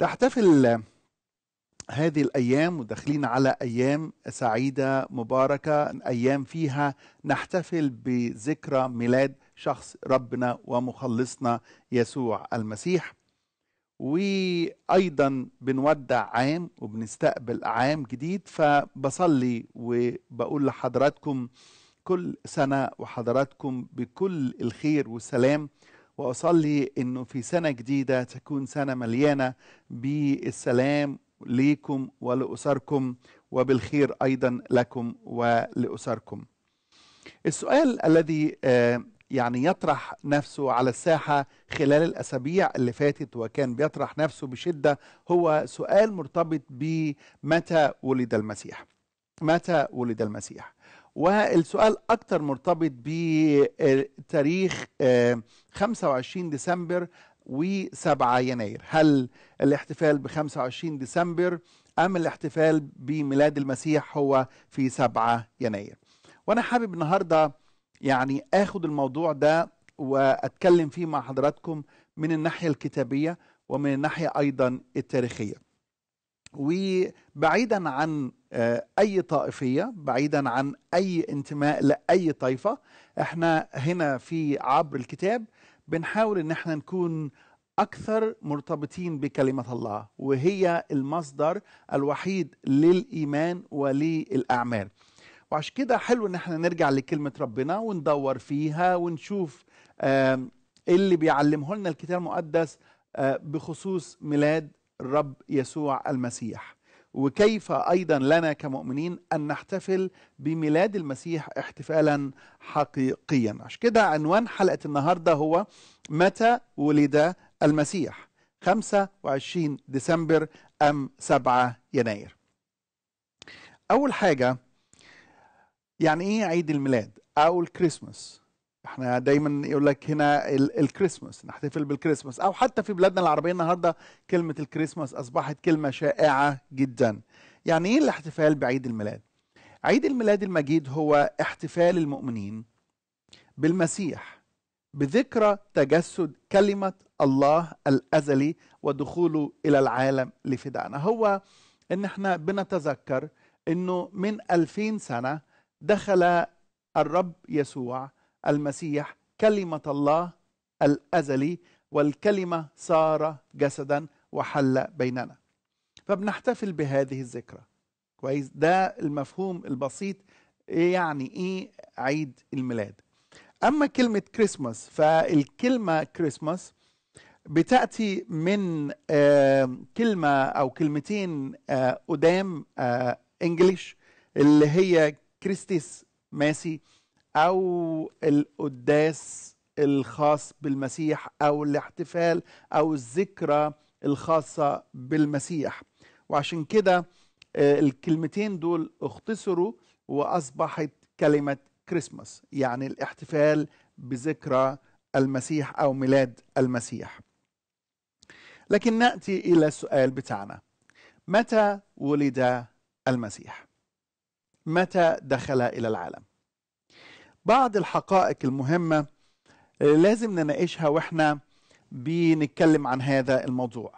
تحتفل هذه الايام وداخلين على ايام سعيده مباركه ايام فيها نحتفل بذكرى ميلاد شخص ربنا ومخلصنا يسوع المسيح وايضا بنودع عام وبنستقبل عام جديد فبصلي وبقول لحضراتكم كل سنه وحضراتكم بكل الخير والسلام واصلي انه في سنه جديده تكون سنه مليانه بالسلام ليكم ولاسركم وبالخير ايضا لكم ولاسركم. السؤال الذي آه، يعني يطرح نفسه على الساحه خلال الاسابيع اللي فاتت وكان بيطرح نفسه بشده هو سؤال مرتبط بمتى ولد المسيح. متى ولد المسيح؟ والسؤال أكتر مرتبط بتاريخ 25 آه، ديسمبر و7 يناير هل الاحتفال ب 25 ديسمبر أم الاحتفال بميلاد المسيح هو في 7 يناير وأنا حابب النهاردة يعني أخد الموضوع ده وأتكلم فيه مع حضراتكم من الناحية الكتابية ومن الناحية أيضا التاريخية وبعيدا عن آه، اي طائفيه بعيدا عن اي انتماء لاي طائفه احنا هنا في عبر الكتاب بنحاول ان احنا نكون اكثر مرتبطين بكلمه الله وهي المصدر الوحيد للايمان وللاعمال وعشان كده حلو ان احنا نرجع لكلمه ربنا وندور فيها ونشوف اللي بيعلمه لنا الكتاب المقدس آه، بخصوص ميلاد الرب يسوع المسيح وكيف ايضا لنا كمؤمنين ان نحتفل بميلاد المسيح احتفالا حقيقيا عشان كده عنوان حلقه النهارده هو متى ولد المسيح 25 ديسمبر ام 7 يناير اول حاجه يعني ايه عيد الميلاد او الكريسماس احنا دايما يقول لك هنا الكريسماس نحتفل بالكريسماس او حتى في بلادنا العربيه النهارده كلمه الكريسماس اصبحت كلمه شائعه جدا يعني ايه الاحتفال بعيد الميلاد عيد الميلاد المجيد هو احتفال المؤمنين بالمسيح بذكرى تجسد كلمه الله الازلي ودخوله الى العالم لفدائنا هو ان احنا بنتذكر انه من 2000 سنه دخل الرب يسوع المسيح كلمة الله الأزلي والكلمة صار جسدا وحل بيننا فبنحتفل بهذه الذكرى كويس ده المفهوم البسيط يعني ايه عيد الميلاد اما كلمه كريسماس فالكلمه كريسماس بتاتي من كلمه او كلمتين آه، قدام انجليش آه، اللي هي كريستيس ماسي او القداس الخاص بالمسيح او الاحتفال او الذكرى الخاصه بالمسيح وعشان كده آه، الكلمتين دول اختصروا واصبحت كلمه كريسماس يعني الاحتفال بذكرى المسيح او ميلاد المسيح لكن ناتي الى السؤال بتاعنا متى ولد المسيح متى دخل الى العالم بعض الحقائق المهمة آه، لازم نناقشها واحنا بنتكلم عن هذا الموضوع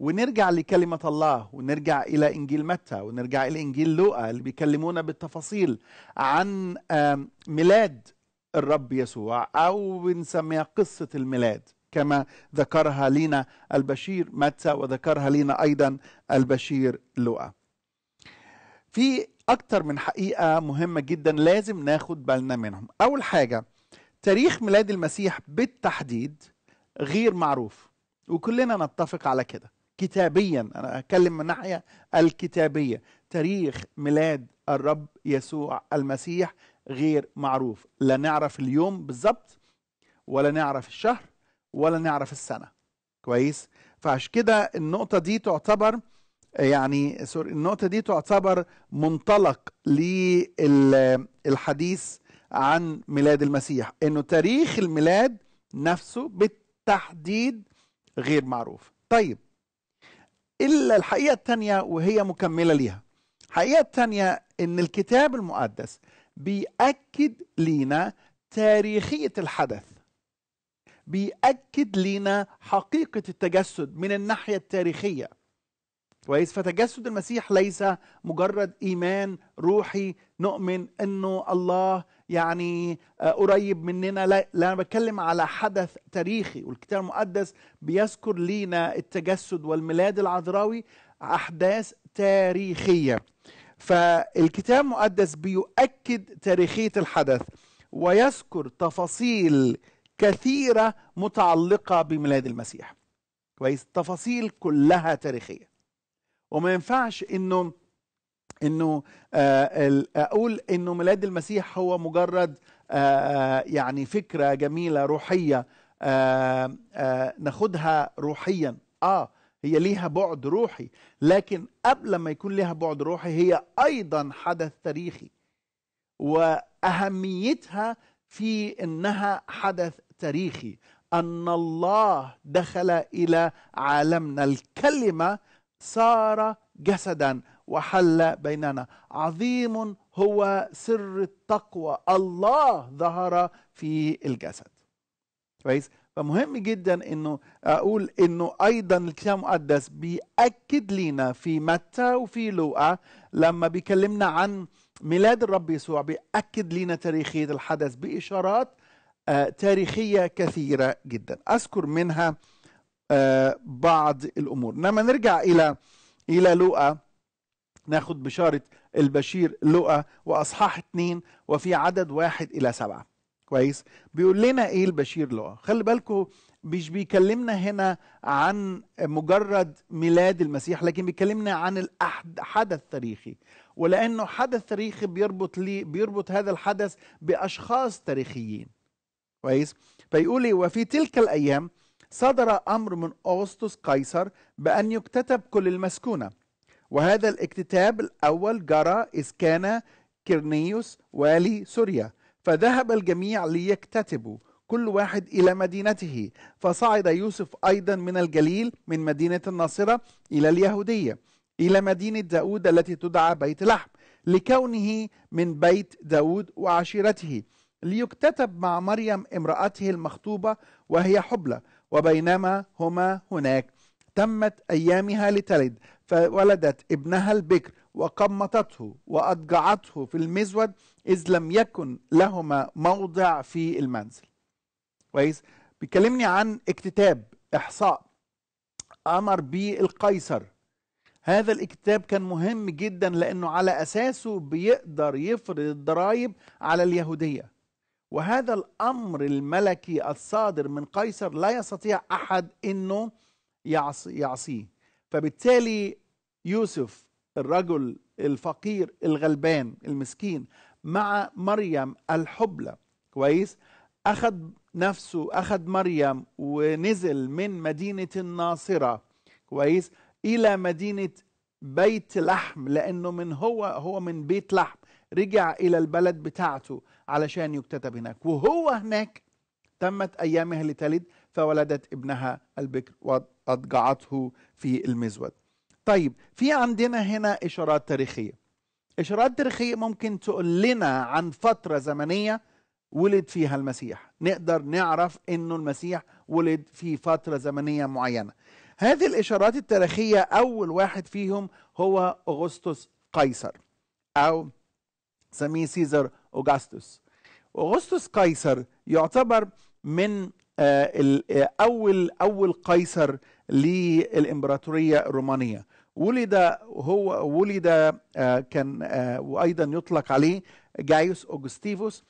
ونرجع لكلمة الله ونرجع إلى إنجيل متى ونرجع إلى إنجيل لوقا اللي بيكلمونا بالتفاصيل عن آه، ميلاد الرب يسوع أو بنسميها قصة الميلاد كما ذكرها لنا البشير متى وذكرها لنا أيضا البشير لوقا في اكتر من حقيقه مهمه جدا لازم ناخد بالنا منهم اول حاجه تاريخ ميلاد المسيح بالتحديد غير معروف وكلنا نتفق على كده كتابيا انا اتكلم من ناحيه الكتابيه تاريخ ميلاد الرب يسوع المسيح غير معروف لا نعرف اليوم بالظبط ولا نعرف الشهر ولا نعرف السنه كويس فعش كده النقطه دي تعتبر يعني سوري النقطة دي تعتبر منطلق للحديث عن ميلاد المسيح انه تاريخ الميلاد نفسه بالتحديد غير معروف طيب الا الحقيقة الثانية وهي مكملة ليها الحقيقة الثانية ان الكتاب المقدس بيأكد لينا تاريخية الحدث بيأكد لينا حقيقة التجسد من الناحية التاريخية كويس فتجسد المسيح ليس مجرد ايمان روحي نؤمن انه الله يعني آه، قريب مننا لا, لا انا بتكلم على حدث تاريخي والكتاب المقدس بيذكر لينا التجسد والميلاد العذراوي احداث تاريخيه فالكتاب المقدس بيؤكد تاريخيه الحدث ويذكر تفاصيل كثيره متعلقه بميلاد المسيح كويس تفاصيل كلها تاريخيه وما ينفعش انه انه آه، اقول انه ميلاد المسيح هو مجرد آه، آه، يعني فكره جميله روحيه ناخدها روحيا اه هي ليها بعد روحي لكن قبل ما يكون ليها بعد روحي هي ايضا حدث تاريخي واهميتها في انها حدث تاريخي ان الله دخل الى عالمنا الكلمه صار جسدا وحل بيننا عظيم هو سر التقوى الله ظهر في الجسد كويس فمهم جدا انه اقول انه ايضا الكتاب المقدس بياكد لينا في متى وفي لوقا لما بيكلمنا عن ميلاد الرب يسوع بياكد لينا تاريخيه الحدث باشارات آه، تاريخيه كثيره جدا اذكر منها آه، بعض الامور لما نرجع الى الى لوقا ناخد بشاره البشير لوقا واصحاح اتنين وفي عدد واحد الى سبعه كويس بيقول لنا ايه البشير لوقا خلي بالكو مش بيكلمنا هنا عن مجرد ميلاد المسيح لكن بيكلمنا عن الحدث التاريخي ولانه حدث تاريخي بيربط لي بيربط هذا الحدث باشخاص تاريخيين كويس فيقول وفي تلك الايام صدر أمر من أغسطس قيصر بأن يكتتب كل المسكونة وهذا الاكتتاب الأول جرى إذ كان كيرنيوس والي سوريا فذهب الجميع ليكتتبوا كل واحد إلى مدينته فصعد يوسف أيضا من الجليل من مدينة الناصرة إلى اليهودية إلى مدينة داود التي تدعى بيت لحم لكونه من بيت داود وعشيرته ليكتتب مع مريم امرأته المخطوبة وهي حبلى وبينما هما هناك تمت أيامها لتلد فولدت ابنها البكر وقمطته وأضجعته في المزود إذ لم يكن لهما موضع في المنزل كويس بيكلمني عن اكتتاب إحصاء أمر به القيصر هذا الاكتتاب كان مهم جدا لأنه على أساسه بيقدر يفرض الضرائب على اليهودية وهذا الامر الملكي الصادر من قيصر لا يستطيع احد انه يعصيه فبالتالي يوسف الرجل الفقير الغلبان المسكين مع مريم الحبلى كويس اخذ نفسه اخذ مريم ونزل من مدينه الناصره كويس الى مدينه بيت لحم لانه من هو هو من بيت لحم رجع الى البلد بتاعته علشان يكتتب هناك وهو هناك تمت أيامها لتلد فولدت ابنها البكر وأضجعته في المزود طيب في عندنا هنا إشارات تاريخية إشارات تاريخية ممكن تقول لنا عن فترة زمنية ولد فيها المسيح نقدر نعرف أنه المسيح ولد في فترة زمنية معينة هذه الإشارات التاريخية أول واحد فيهم هو أغسطس قيصر أو سميه سيزر أوغسطس اغسطس قيصر يعتبر من آه، آه، اول اول قيصر للامبراطوريه الرومانيه ولد هو ولد آه، كان وايضا يطلق عليه جايوس اوجستيفوس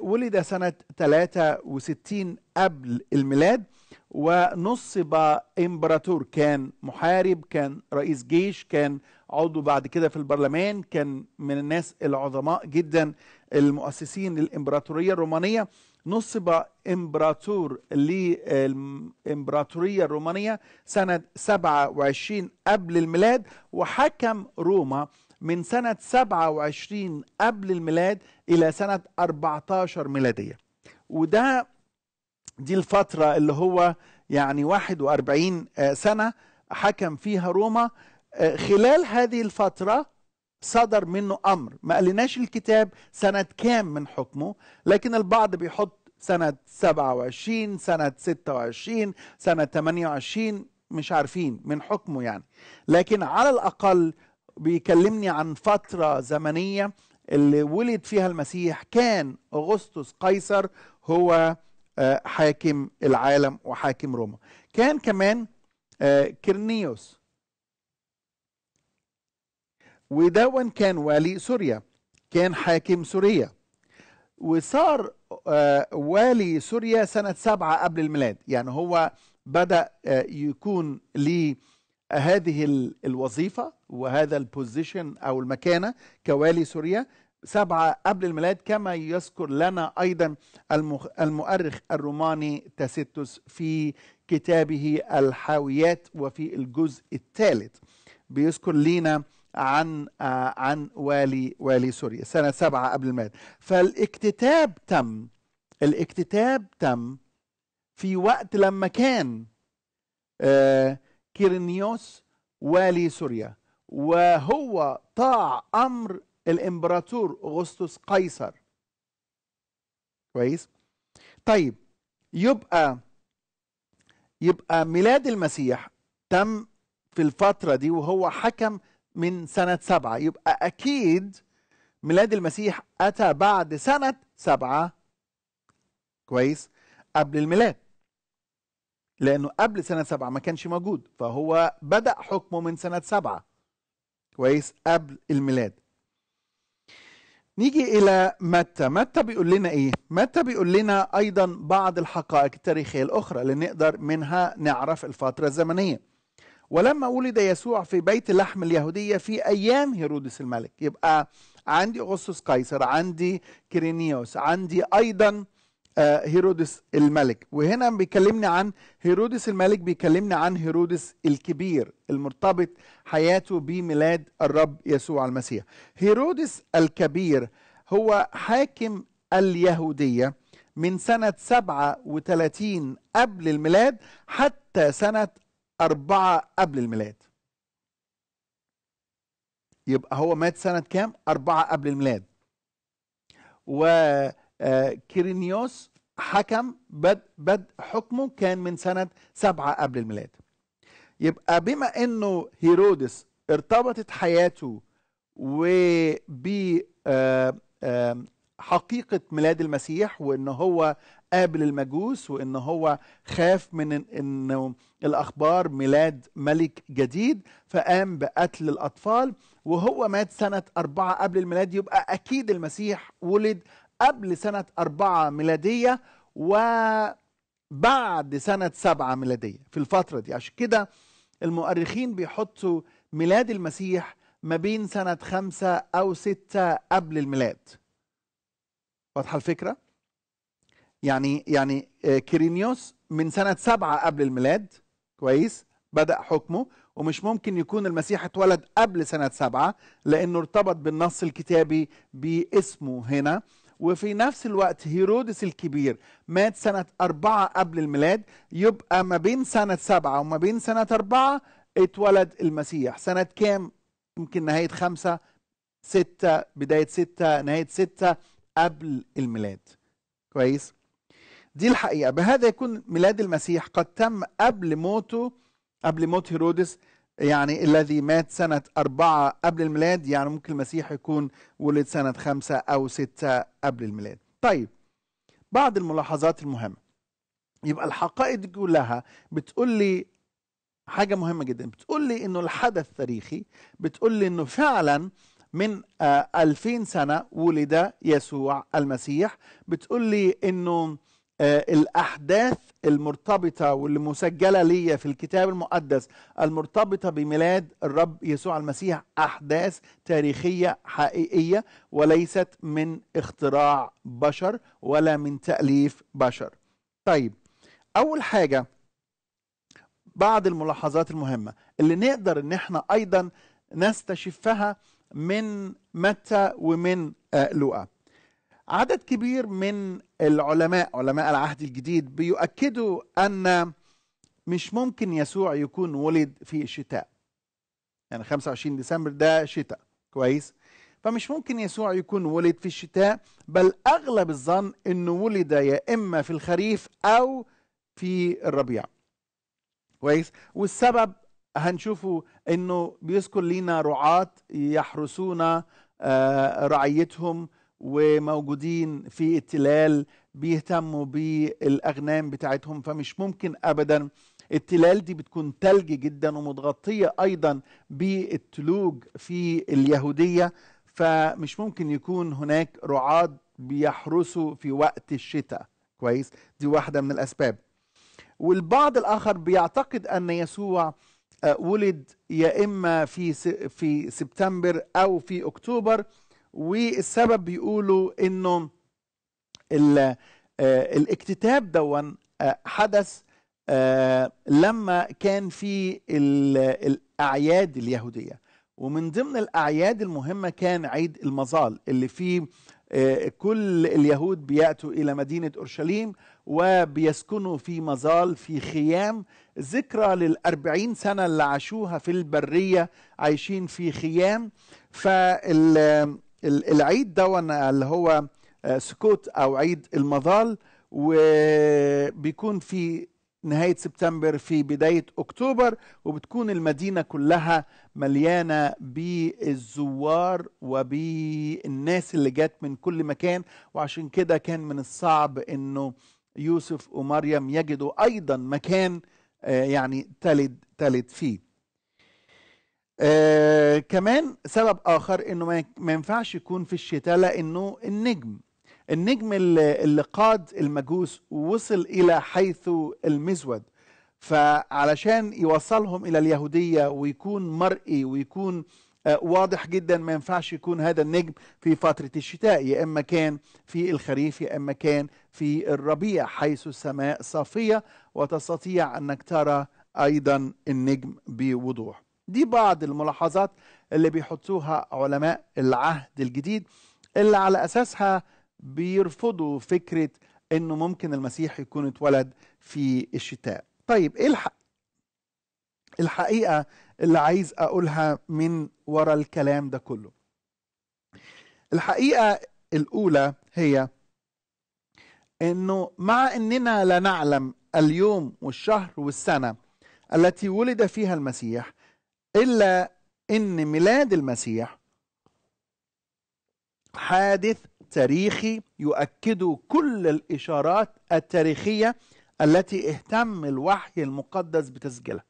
ولد سنة 63 قبل الميلاد ونصب امبراطور كان محارب كان رئيس جيش كان عضو بعد كده في البرلمان كان من الناس العظماء جدا المؤسسين للإمبراطورية الرومانية نصب إمبراطور للإمبراطورية الرومانية سنة 27 قبل الميلاد وحكم روما من سنة 27 قبل الميلاد إلى سنة 14 ميلادية وده دي الفترة اللي هو يعني 41 سنة حكم فيها روما خلال هذه الفترة صدر منه امر ما قالناش الكتاب سنه كام من حكمه لكن البعض بيحط سنه 27 سنه 26 سنه 28 مش عارفين من حكمه يعني لكن على الاقل بيكلمني عن فتره زمنيه اللي ولد فيها المسيح كان اغسطس قيصر هو آه، حاكم العالم وحاكم روما كان كمان آه، كيرنيوس وده وان كان والي سوريا كان حاكم سوريا وصار آه، والي سوريا سنة سبعة قبل الميلاد يعني هو بدأ آه، يكون لي هذه الوظيفة وهذا البوزيشن أو المكانة كوالي سوريا سبعة قبل الميلاد كما يذكر لنا أيضا المؤرخ الروماني تاسيتوس في كتابه الحاويات وفي الجزء الثالث بيذكر لنا عن آه، عن والي والي سوريا سنة سبعة قبل الميلاد فالاكتتاب تم الاكتتاب تم في وقت لما كان آه، كيرنيوس والي سوريا وهو طاع أمر الإمبراطور أغسطس قيصر كويس طيب يبقى يبقى ميلاد المسيح تم في الفترة دي وهو حكم من سنة سبعة يبقى أكيد ميلاد المسيح أتى بعد سنة سبعة كويس قبل الميلاد لأنه قبل سنة سبعة ما كانش موجود فهو بدأ حكمه من سنة سبعة كويس قبل الميلاد نيجي إلى متى متى بيقول لنا إيه متى بيقول لنا أيضا بعض الحقائق التاريخية الأخرى اللي نقدر منها نعرف الفترة الزمنية ولما ولد يسوع في بيت لحم اليهودية في أيام هيرودس الملك يبقى عندي أغسطس قيصر عندي كيرينيوس عندي أيضا آه، هيرودس الملك وهنا بيكلمني عن هيرودس الملك بيكلمني عن هيرودس الكبير المرتبط حياته بميلاد الرب يسوع المسيح هيرودس الكبير هو حاكم اليهودية من سنة 37 قبل الميلاد حتى سنة أربعة قبل الميلاد يبقى هو مات سنة كام؟ أربعة قبل الميلاد وكيرينيوس آه، حكم بدء بدء حكمه كان من سنة سبعة قبل الميلاد يبقى بما أنه هيرودس ارتبطت حياته وب آه، حقيقة ميلاد المسيح وان هو قابل المجوس وان هو خاف من ان الاخبار ميلاد ملك جديد فقام بقتل الاطفال وهو مات سنة أربعة قبل الميلاد يبقى أكيد المسيح ولد قبل سنة أربعة ميلادية وبعد سنة سبعة ميلادية في الفترة دي عشان كده المؤرخين بيحطوا ميلاد المسيح ما بين سنة خمسة أو ستة قبل الميلاد واضحه الفكره يعني يعني آه، كيرينيوس من سنه سبعة قبل الميلاد كويس بدا حكمه ومش ممكن يكون المسيح اتولد قبل سنه سبعة لانه ارتبط بالنص الكتابي باسمه هنا وفي نفس الوقت هيرودس الكبير مات سنة أربعة قبل الميلاد يبقى ما بين سنة سبعة وما بين سنة أربعة اتولد المسيح سنة كام؟ يمكن نهاية خمسة ستة بداية ستة نهاية ستة قبل الميلاد كويس دي الحقيقه بهذا يكون ميلاد المسيح قد تم قبل موته قبل موت هيرودس يعني الذي مات سنة أربعة قبل الميلاد يعني ممكن المسيح يكون ولد سنة خمسة أو ستة قبل الميلاد طيب بعض الملاحظات المهمة يبقى الحقائق دي كلها بتقول لي حاجة مهمة جدا بتقول لي إنه الحدث تاريخي بتقول لي إنه فعلا من آه، ألفين سنة ولد يسوع المسيح بتقول لي أنه آه، الأحداث المرتبطة والمسجلة لي في الكتاب المقدس المرتبطة بميلاد الرب يسوع المسيح أحداث تاريخية حقيقية وليست من اختراع بشر ولا من تأليف بشر طيب أول حاجة بعض الملاحظات المهمة اللي نقدر ان احنا ايضا نستشفها من متى ومن آه، لوقا عدد كبير من العلماء علماء العهد الجديد بيؤكدوا ان مش ممكن يسوع يكون ولد في الشتاء يعني 25 ديسمبر ده شتاء كويس فمش ممكن يسوع يكون ولد في الشتاء بل اغلب الظن انه ولد يا اما في الخريف او في الربيع كويس والسبب هنشوفوا انه بيذكر لينا رعاة يحرسون آه، رعيتهم وموجودين في التلال بيهتموا بالاغنام بتاعتهم فمش ممكن ابدا التلال دي بتكون تلج جدا ومتغطيه ايضا بالتلوج في اليهوديه فمش ممكن يكون هناك رعاة بيحرسوا في وقت الشتاء كويس دي واحده من الاسباب والبعض الاخر بيعتقد ان يسوع ولد يا اما في في سبتمبر او في اكتوبر والسبب بيقولوا انه آه، الاكتتاب دون آه، حدث آه، لما كان في الاعياد اليهوديه ومن ضمن الاعياد المهمه كان عيد المظال اللي فيه كل اليهود بياتوا الى مدينه اورشليم وبيسكنوا في مظال في خيام ذكرى للأربعين سنة اللي عاشوها في البرية عايشين في خيام فالعيد دون اللي هو آه، سكوت أو عيد المظال وبيكون في نهاية سبتمبر في بداية أكتوبر وبتكون المدينة كلها مليانة بالزوار وبالناس اللي جات من كل مكان وعشان كده كان من الصعب أنه يوسف ومريم يجدوا ايضا مكان آه، يعني تلد تلد فيه آه كمان سبب اخر انه ما ينفعش يكون في الشتاء لانه النجم النجم اللي قاد المجوس وصل الى حيث المزود فعلشان يوصلهم الى اليهوديه ويكون مرئي ويكون آه، واضح جدا ما ينفعش يكون هذا النجم في فترة الشتاء يا إما كان في الخريف يا إما كان في الربيع حيث السماء صافية وتستطيع أنك ترى أيضا النجم بوضوح دي بعض الملاحظات اللي بيحطوها علماء العهد الجديد اللي على أساسها بيرفضوا فكرة أنه ممكن المسيح يكون اتولد في الشتاء طيب إيه الح... الحقيقة اللي عايز اقولها من ورا الكلام ده كله الحقيقه الاولى هي انه مع اننا لا نعلم اليوم والشهر والسنه التي ولد فيها المسيح الا ان ميلاد المسيح حادث تاريخي يؤكد كل الاشارات التاريخيه التي اهتم الوحي المقدس بتسجيلها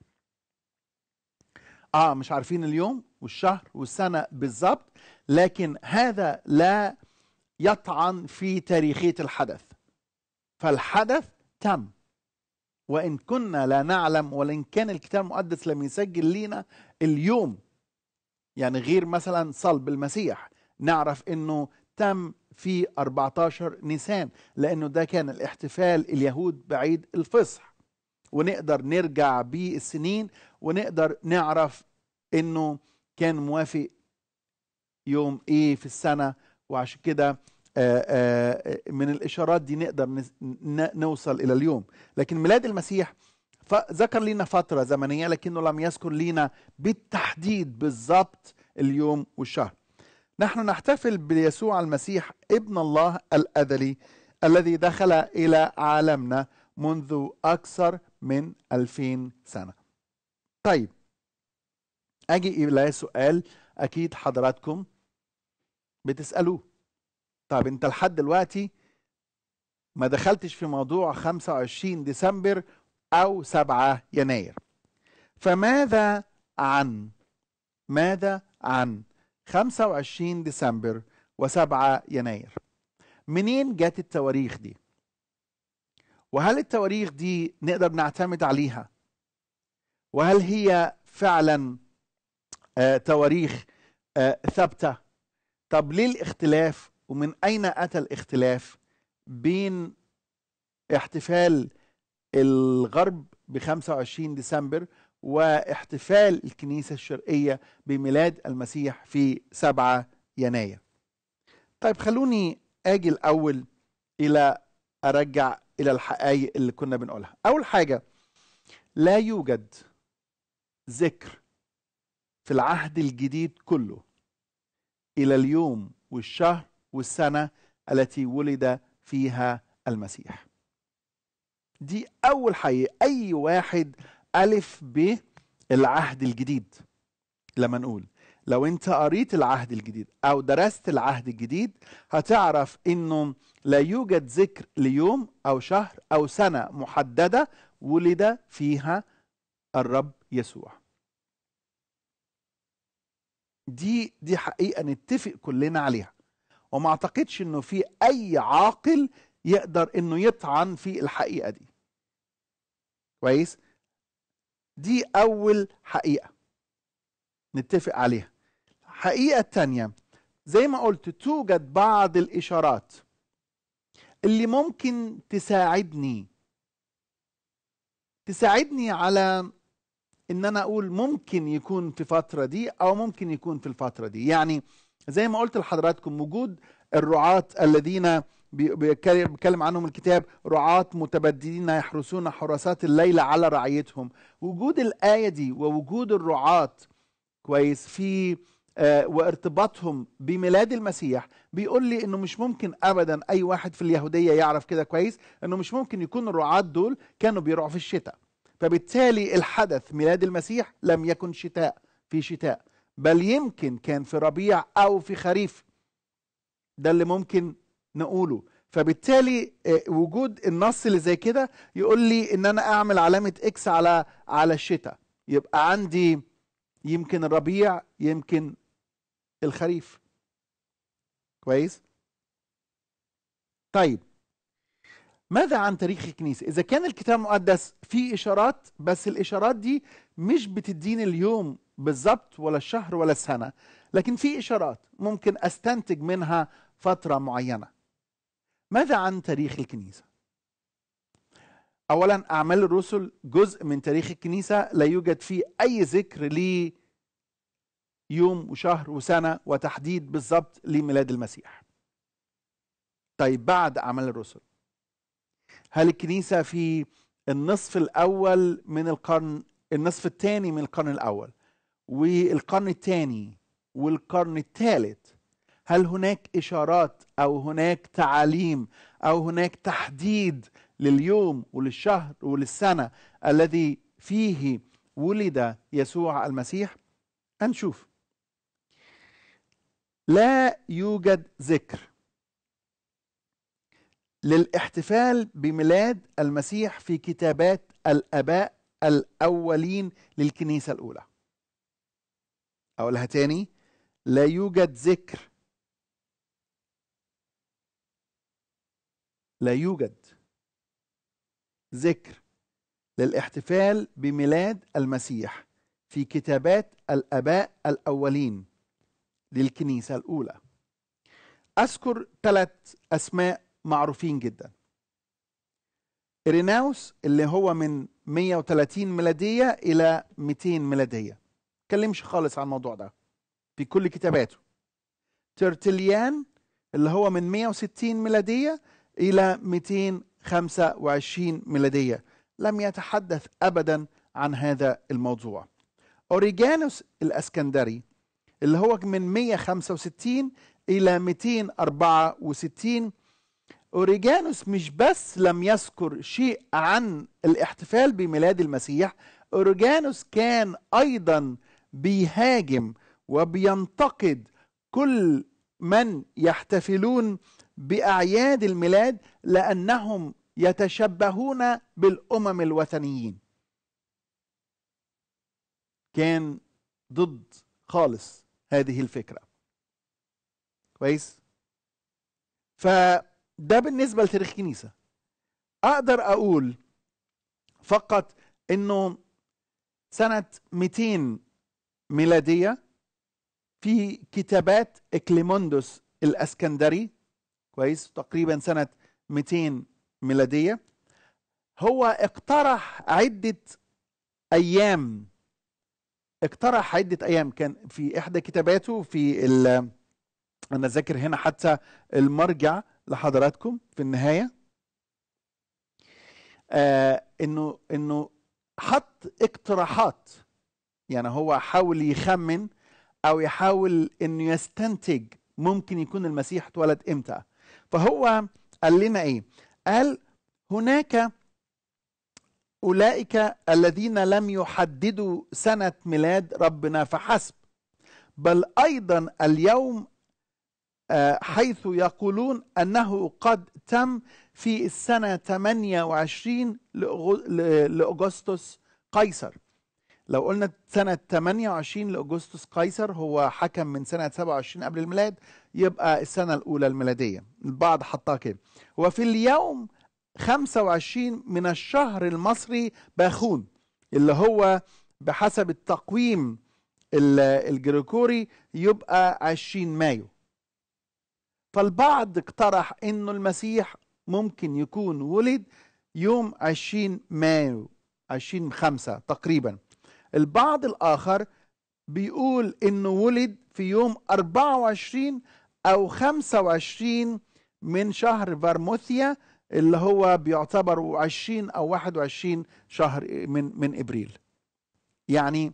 اه مش عارفين اليوم والشهر والسنه بالظبط لكن هذا لا يطعن في تاريخيه الحدث فالحدث تم وان كنا لا نعلم ولان كان الكتاب المقدس لم يسجل لينا اليوم يعني غير مثلا صلب المسيح نعرف انه تم في 14 نيسان لانه ده كان الاحتفال اليهود بعيد الفصح ونقدر نرجع بالسنين ونقدر نعرف انه كان موافق يوم ايه في السنه وعشان كده آه، آه، من الاشارات دي نقدر نوصل الى اليوم لكن ميلاد المسيح ذكر لنا فتره زمنيه لكنه لم يذكر لنا بالتحديد بالضبط اليوم والشهر نحن نحتفل بيسوع المسيح ابن الله الازلي الذي دخل الى عالمنا منذ اكثر من 2000 سنه طيب اجي الى سؤال اكيد حضراتكم بتسالوه طب انت لحد دلوقتي ما دخلتش في موضوع 25 ديسمبر او 7 يناير فماذا عن ماذا عن 25 ديسمبر و7 يناير منين جت التواريخ دي وهل التواريخ دي نقدر نعتمد عليها وهل هي فعلا آه، تواريخ آه، ثابته طب ليه الاختلاف ومن اين اتى الاختلاف بين احتفال الغرب ب 25 ديسمبر واحتفال الكنيسه الشرقيه بميلاد المسيح في 7 يناير طيب خلوني اجي الاول الى ارجع الى الحقائق اللي كنا بنقولها اول حاجه لا يوجد ذكر في العهد الجديد كله الى اليوم والشهر والسنه التي ولد فيها المسيح دي اول حقيقه اي واحد الف ب العهد الجديد لما نقول لو انت قريت العهد الجديد او درست العهد الجديد هتعرف انه لا يوجد ذكر ليوم او شهر او سنه محدده ولد فيها الرب يسوع دي دي حقيقه نتفق كلنا عليها وما اعتقدش انه في اي عاقل يقدر انه يطعن في الحقيقه دي كويس دي اول حقيقه نتفق عليها الحقيقه الثانيه زي ما قلت توجد بعض الاشارات اللي ممكن تساعدني تساعدني على ان انا اقول ممكن يكون في فترة دي او ممكن يكون في الفترة دي يعني زي ما قلت لحضراتكم وجود الرعاة الذين بيتكلم عنهم الكتاب رعاة متبدلين يحرسون حراسات الليل على رعيتهم وجود الآية دي ووجود الرعاة كويس في آه وارتباطهم بميلاد المسيح بيقول لي انه مش ممكن ابدا اي واحد في اليهوديه يعرف كده كويس انه مش ممكن يكون الرعاة دول كانوا بيرعوا في الشتاء فبالتالي الحدث ميلاد المسيح لم يكن شتاء في شتاء بل يمكن كان في ربيع او في خريف ده اللي ممكن نقوله فبالتالي آه، وجود النص اللي زي كده يقول لي ان انا اعمل علامه اكس على على الشتاء يبقى عندي يمكن الربيع يمكن الخريف كويس طيب ماذا عن تاريخ الكنيسة؟ إذا كان الكتاب المقدس فيه إشارات بس الإشارات دي مش بتديني اليوم بالظبط ولا الشهر ولا السنة لكن في إشارات ممكن أستنتج منها فترة معينة ماذا عن تاريخ الكنيسة؟ أولا أعمال الرسل جزء من تاريخ الكنيسة لا يوجد فيه أي ذكر لي يوم وشهر وسنة وتحديد بالظبط لميلاد المسيح طيب بعد أعمال الرسل هل الكنيسة في النصف الأول من القرن النصف الثاني من القرن الأول والقرن الثاني والقرن الثالث هل هناك إشارات أو هناك تعاليم أو هناك تحديد لليوم وللشهر وللسنة الذي فيه ولد يسوع المسيح هنشوف لا يوجد ذكر للاحتفال بميلاد المسيح في كتابات الاباء الاولين للكنيسه الاولى اقولها تاني لا يوجد ذكر لا يوجد ذكر للاحتفال بميلاد المسيح في كتابات الاباء الاولين للكنيسه الاولى اذكر ثلاث اسماء معروفين جدا إيريناوس اللي هو من 130 ميلادية إلى 200 ميلادية تكلمش خالص عن الموضوع ده في كل كتاباته ترتليان اللي هو من 160 ميلادية إلى 225 ميلادية لم يتحدث أبدا عن هذا الموضوع أوريجانوس الأسكندري اللي هو من 165 إلى 264 اوريجانوس مش بس لم يذكر شيء عن الاحتفال بميلاد المسيح اوريجانوس كان ايضا بيهاجم وبينتقد كل من يحتفلون باعياد الميلاد لانهم يتشبهون بالامم الوثنيين كان ضد خالص هذه الفكره كويس ف ده بالنسبة لتاريخ كنيسة أقدر أقول فقط أنه سنة 200 ميلادية في كتابات إكليموندوس الأسكندري كويس تقريبا سنة 200 ميلادية هو اقترح عدة أيام اقترح عدة أيام كان في إحدى كتاباته في أنا ذاكر هنا حتى المرجع لحضراتكم في النهايه آه انه انه حط اقتراحات يعني هو حاول يخمن او يحاول انه يستنتج ممكن يكون المسيح اتولد امتى فهو قال لنا ايه قال هناك اولئك الذين لم يحددوا سنه ميلاد ربنا فحسب بل ايضا اليوم آه، حيث يقولون أنه قد تم في السنة 28 لأغسطس قيصر لو قلنا سنة 28 لأغسطس قيصر هو حكم من سنة 27 قبل الميلاد يبقى السنة الأولى الميلادية البعض حطها كده وفي اليوم 25 من الشهر المصري باخون اللي هو بحسب التقويم الجريكوري يبقى 20 مايو فالبعض اقترح انه المسيح ممكن يكون ولد يوم 20 مايو 20 خمسة تقريبا البعض الآخر بيقول إنه ولد في يوم 24 أو 25 من شهر فارموثيا اللي هو بيعتبر 20 أو 21 شهر من من إبريل يعني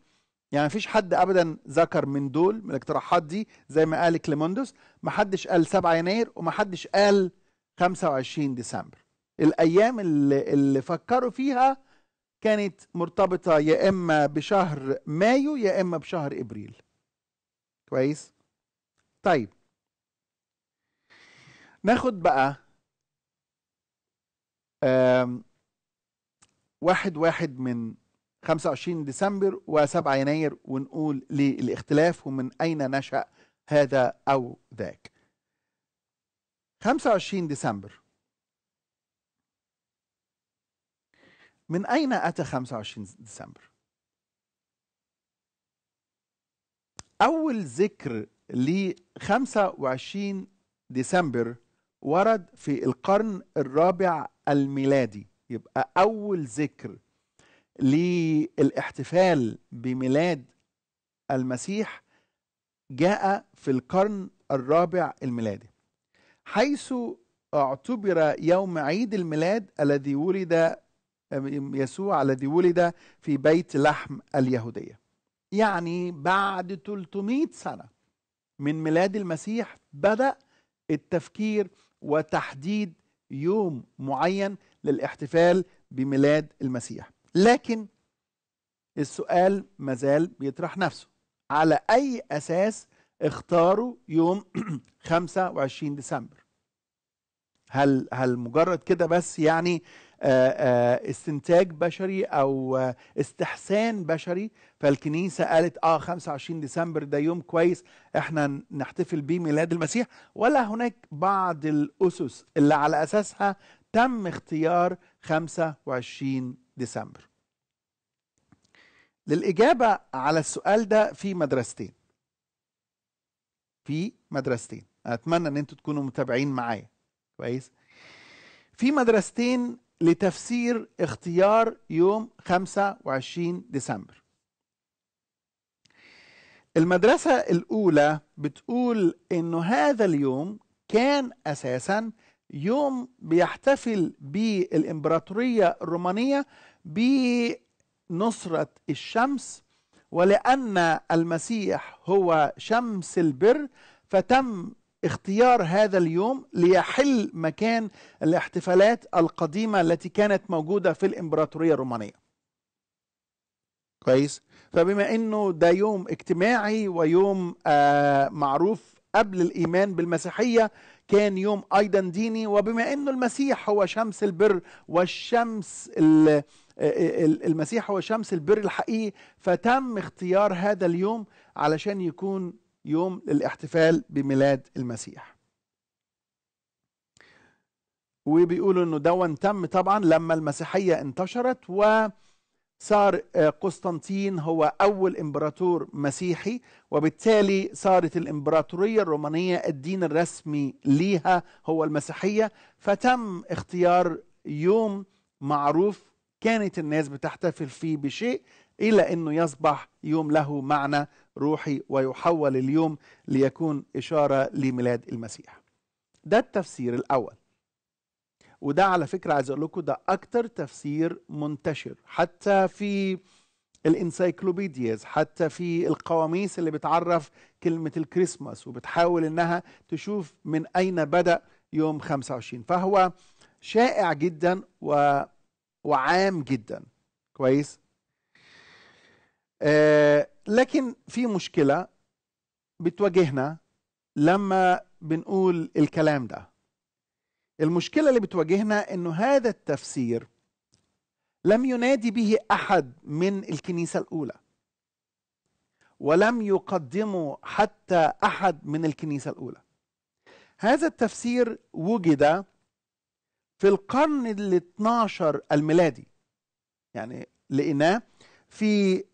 يعني مفيش حد ابدا ذكر من دول من الاقتراحات دي زي ما قال كليموندوس ما حدش قال 7 يناير وما حدش قال 25 ديسمبر الايام اللي, اللي فكروا فيها كانت مرتبطه يا اما بشهر مايو يا اما بشهر ابريل كويس طيب ناخد بقى واحد واحد من 25 ديسمبر و7 يناير ونقول ليه الاختلاف ومن أين نشأ هذا أو ذاك 25 ديسمبر من أين أتى 25 ديسمبر؟ أول ذكر ل 25 ديسمبر ورد في القرن الرابع الميلادي يبقى أول ذكر للاحتفال بميلاد المسيح جاء في القرن الرابع الميلادي حيث اعتبر يوم عيد الميلاد الذي ولد يسوع الذي ولد في بيت لحم اليهودية يعني بعد 300 سنة من ميلاد المسيح بدأ التفكير وتحديد يوم معين للاحتفال بميلاد المسيح لكن السؤال مازال بيطرح نفسه على أي أساس اختاروا يوم 25 ديسمبر هل هل مجرد كده بس يعني استنتاج بشري او استحسان بشري فالكنيسه قالت اه 25 ديسمبر ده يوم كويس احنا نحتفل بيه ميلاد المسيح ولا هناك بعض الاسس اللي على اساسها تم اختيار 25 ديسمبر للإجابة على السؤال ده في مدرستين في مدرستين أتمنى أن أنتوا تكونوا متابعين معايا كويس في مدرستين لتفسير اختيار يوم 25 ديسمبر المدرسة الأولى بتقول إنه هذا اليوم كان أساساً يوم بيحتفل به الإمبراطورية الرومانية بنصرة الشمس ولأن المسيح هو شمس البر فتم اختيار هذا اليوم ليحل مكان الاحتفالات القديمة التي كانت موجودة في الإمبراطورية الرومانية كويس فبما انه ده يوم اجتماعي ويوم آه معروف قبل الايمان بالمسيحيه كان يوم ايضا ديني وبما انه المسيح هو شمس البر والشمس اللي آه، آه، المسيح هو شمس البر الحقيقي فتم اختيار هذا اليوم علشان يكون يوم للاحتفال بميلاد المسيح وبيقولوا انه دون تم طبعا لما المسيحيه انتشرت وصار آه، قسطنطين هو اول امبراطور مسيحي وبالتالي صارت الامبراطوريه الرومانيه الدين الرسمي ليها هو المسيحيه فتم اختيار يوم معروف كانت الناس بتحتفل فيه بشيء إلى أنه يصبح يوم له معنى روحي ويحول اليوم ليكون إشارة لميلاد المسيح ده التفسير الأول وده على فكرة عايز أقول لكم ده أكتر تفسير منتشر حتى في الانسايكلوبيدياز حتى في القواميس اللي بتعرف كلمة الكريسماس وبتحاول انها تشوف من اين بدأ يوم 25 فهو شائع جدا و وعام جدا كويس آه لكن في مشكله بتواجهنا لما بنقول الكلام ده المشكله اللي بتواجهنا انه هذا التفسير لم ينادي به احد من الكنيسه الاولى ولم يقدمه حتى احد من الكنيسه الاولى هذا التفسير وجد في القرن ال 12 الميلادي يعني لقيناه في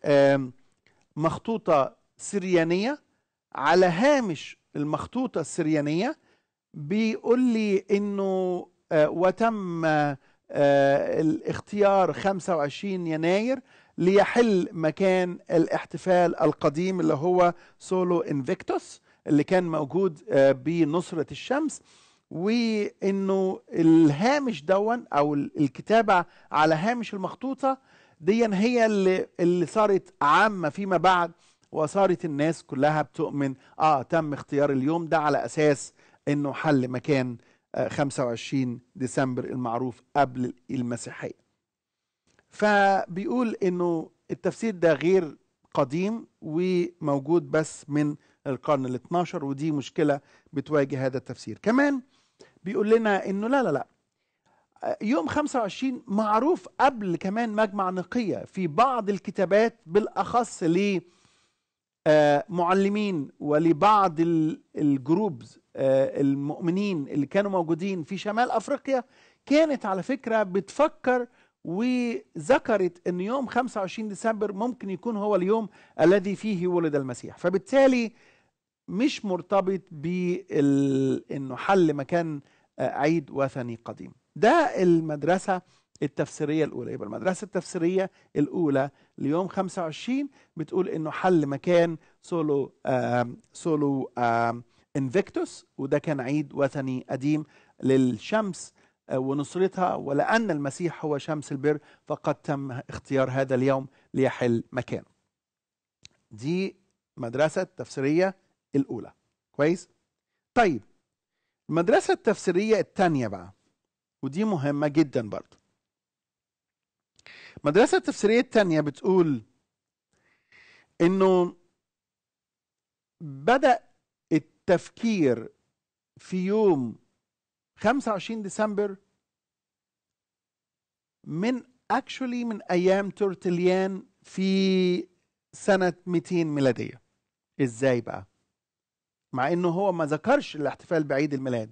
مخطوطة سريانية على هامش المخطوطة السريانية بيقول لي انه آه، وتم آه، الاختيار 25 يناير ليحل مكان الاحتفال القديم اللي هو سولو انفيكتوس اللي كان موجود آه، بنصرة الشمس وانه الهامش دون او الكتابه على هامش المخطوطه دي هي اللي, اللي صارت عامه فيما بعد وصارت الناس كلها بتؤمن اه تم اختيار اليوم ده على اساس انه حل مكان 25 آه، ديسمبر المعروف قبل المسيحيه فبيقول انه التفسير ده غير قديم وموجود بس من القرن ال 12 ودي مشكله بتواجه هذا التفسير كمان بيقول لنا انه لا لا لا يوم 25 معروف قبل كمان مجمع نقية في بعض الكتابات بالأخص لمعلمين آه، ولبعض الجروبز آه، المؤمنين اللي كانوا موجودين في شمال أفريقيا كانت على فكرة بتفكر وذكرت أن يوم 25 ديسمبر ممكن يكون هو اليوم الذي فيه ولد المسيح فبالتالي مش مرتبط بأنه حل مكان عيد وثني قديم ده المدرسة التفسيرية الأولى يبقى المدرسة التفسيرية الأولى ليوم 25 بتقول إنه حل مكان سولو آم سولو آم انفكتوس وده كان عيد وثني قديم للشمس آه، ونصرتها ولأن المسيح هو شمس البر فقد تم اختيار هذا اليوم ليحل مكانه دي مدرسة تفسيرية الأولى كويس؟ طيب المدرسة التفسيرية الثانية بقى ودي مهمة جدا برضو المدرسة التفسيرية الثانية بتقول انه بدأ التفكير في يوم 25 ديسمبر من اكشولي من ايام تورتليان في سنة 200 ميلادية ازاي بقى مع انه هو ما ذكرش الاحتفال بعيد الميلاد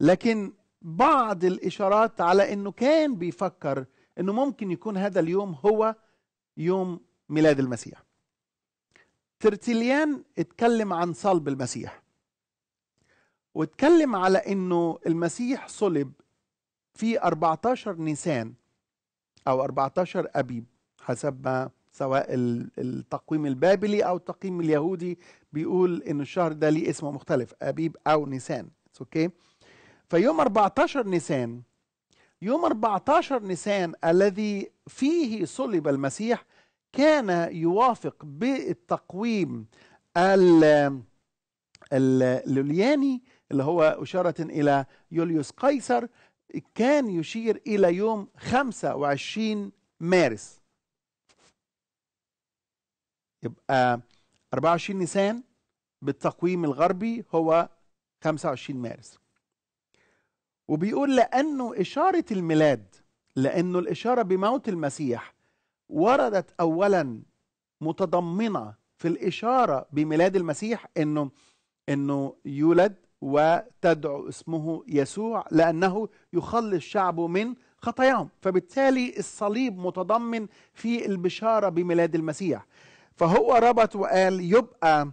لكن بعض الاشارات على انه كان بيفكر انه ممكن يكون هذا اليوم هو يوم ميلاد المسيح ترتليان اتكلم عن صلب المسيح واتكلم على انه المسيح صلب في 14 نيسان او 14 ابيب حسب ما سواء التقويم البابلي او التقويم اليهودي بيقول ان الشهر ده ليه اسم مختلف ابيب او نيسان اوكي فيوم 14 نيسان يوم 14 نيسان الذي فيه صلب المسيح كان يوافق بالتقويم اللولياني اللي هو إشارة إلى يوليوس قيصر كان يشير إلى يوم 25 مارس يبقى 24 نيسان بالتقويم الغربي هو 25 مارس وبيقول لأنه إشارة الميلاد لأنه الإشارة بموت المسيح وردت أولا متضمنة في الإشارة بميلاد المسيح أنه أنه يولد وتدعو اسمه يسوع لأنه يخلص شعبه من خطاياهم فبالتالي الصليب متضمن في البشارة بميلاد المسيح فهو ربط وقال يبقى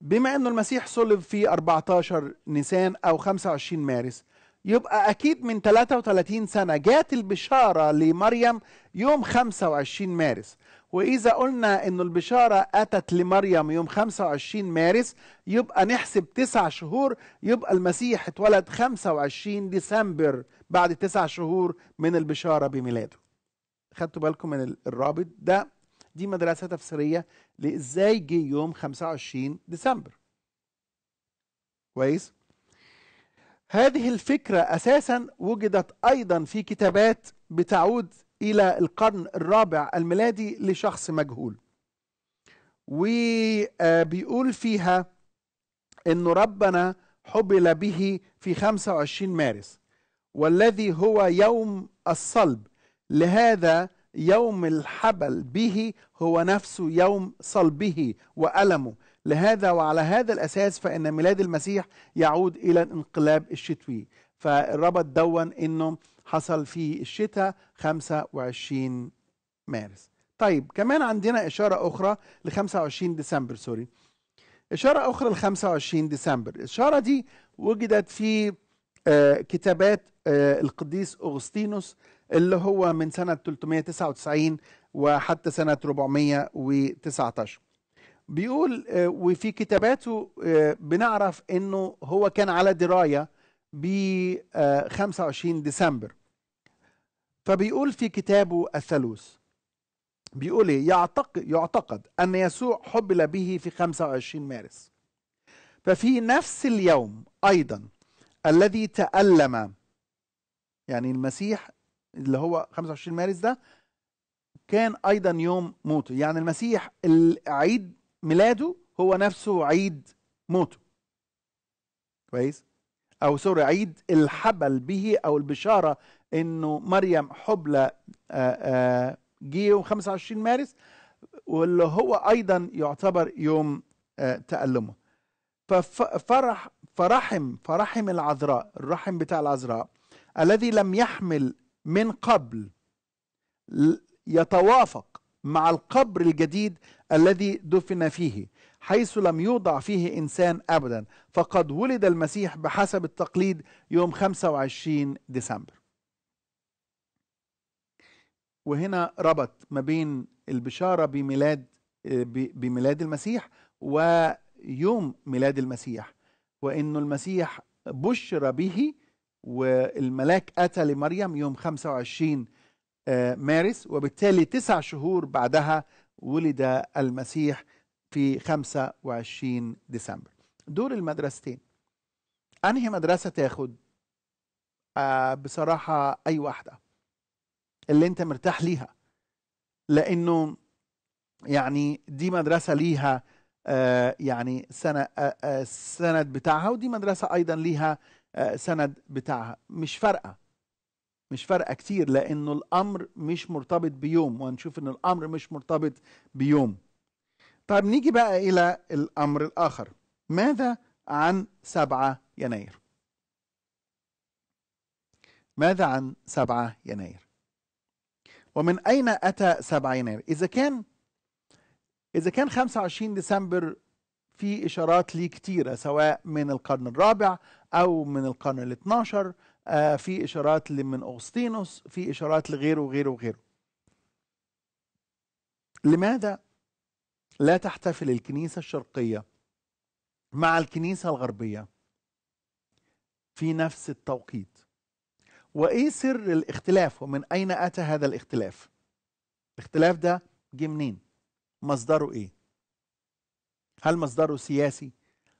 بما انه المسيح صلب في 14 نيسان او 25 مارس يبقى اكيد من 33 سنه جات البشاره لمريم يوم 25 مارس واذا قلنا انه البشاره اتت لمريم يوم 25 مارس يبقى نحسب تسع شهور يبقى المسيح اتولد 25 ديسمبر بعد تسع شهور من البشاره بميلاده خدتوا بالكم من الرابط ده دي مدرسة تفسيرية لإزاي جه يوم 25 ديسمبر كويس هذه الفكرة أساسا وجدت أيضا في كتابات بتعود إلى القرن الرابع الميلادي لشخص مجهول وبيقول فيها أن ربنا حبل به في 25 مارس والذي هو يوم الصلب لهذا يوم الحبل به هو نفسه يوم صلبه وألمه لهذا وعلى هذا الأساس فإن ميلاد المسيح يعود إلى الانقلاب الشتوي فالربط دون أنه حصل في الشتاء 25 مارس طيب كمان عندنا إشارة أخرى ل 25 ديسمبر سوري إشارة أخرى ل 25 ديسمبر الإشارة دي وجدت في آه، كتابات آه، القديس أغسطينوس اللي هو من سنة 399 وحتى سنة 419 بيقول آه، وفي كتاباته آه، بنعرف انه هو كان على دراية ب 25 آه، ديسمبر فبيقول في كتابه الثالوث بيقول ايه يعتقد, يعتقد ان يسوع حبل به في 25 مارس ففي نفس اليوم ايضا الذي تألم يعني المسيح اللي هو 25 مارس ده كان ايضا يوم موته يعني المسيح عيد ميلاده هو نفسه عيد موته كويس او سوري عيد الحبل به او البشاره انه مريم حبلى آه، آه، جه يوم 25 مارس واللي هو ايضا يعتبر يوم آه، تألمه ففرح فرحم فرحم العذراء الرحم بتاع العذراء الذي لم يحمل من قبل يتوافق مع القبر الجديد الذي دفن فيه حيث لم يوضع فيه إنسان أبدا فقد ولد المسيح بحسب التقليد يوم 25 ديسمبر وهنا ربط ما بين البشارة بميلاد بميلاد المسيح ويوم ميلاد المسيح وأن المسيح بشر به والملاك أتى لمريم يوم 25 آه، مارس وبالتالي تسع شهور بعدها ولد المسيح في 25 ديسمبر دور المدرستين أنهي مدرسة تاخد آه، بصراحة أي واحدة اللي أنت مرتاح ليها لأنه يعني دي مدرسة ليها آه، يعني سنة السند بتاعها ودي مدرسة أيضا ليها سند بتاعها مش فارقه مش فارقه كتير لانه الامر مش مرتبط بيوم وهنشوف ان الامر مش مرتبط بيوم طيب نيجي بقى الى الامر الاخر ماذا عن 7 يناير ماذا عن 7 يناير ومن اين اتى 7 يناير اذا كان اذا كان 25 ديسمبر في اشارات ليه كتيره سواء من القرن الرابع او من القرن ال 12 آه، في اشارات لمن اغسطينوس في اشارات لغيره وغيره وغيره لماذا لا تحتفل الكنيسه الشرقيه مع الكنيسه الغربيه في نفس التوقيت وايه سر الاختلاف ومن اين اتى هذا الاختلاف الاختلاف ده جه منين مصدره ايه هل مصدره سياسي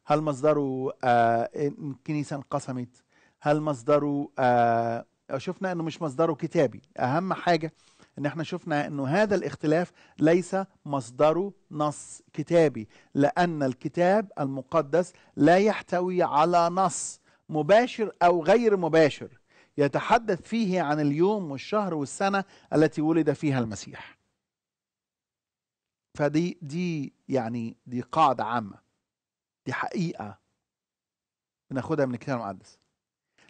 هل مصدره آه، كنيسة انقسمت هل مصدره آه، شفنا انه مش مصدره كتابي اهم حاجة ان احنا شفنا انه هذا الاختلاف ليس مصدره نص كتابي لان الكتاب المقدس لا يحتوي على نص مباشر او غير مباشر يتحدث فيه عن اليوم والشهر والسنه التي ولد فيها المسيح فدي دي يعني دي قاعده عامه دي حقيقة بناخدها من الكتاب المقدس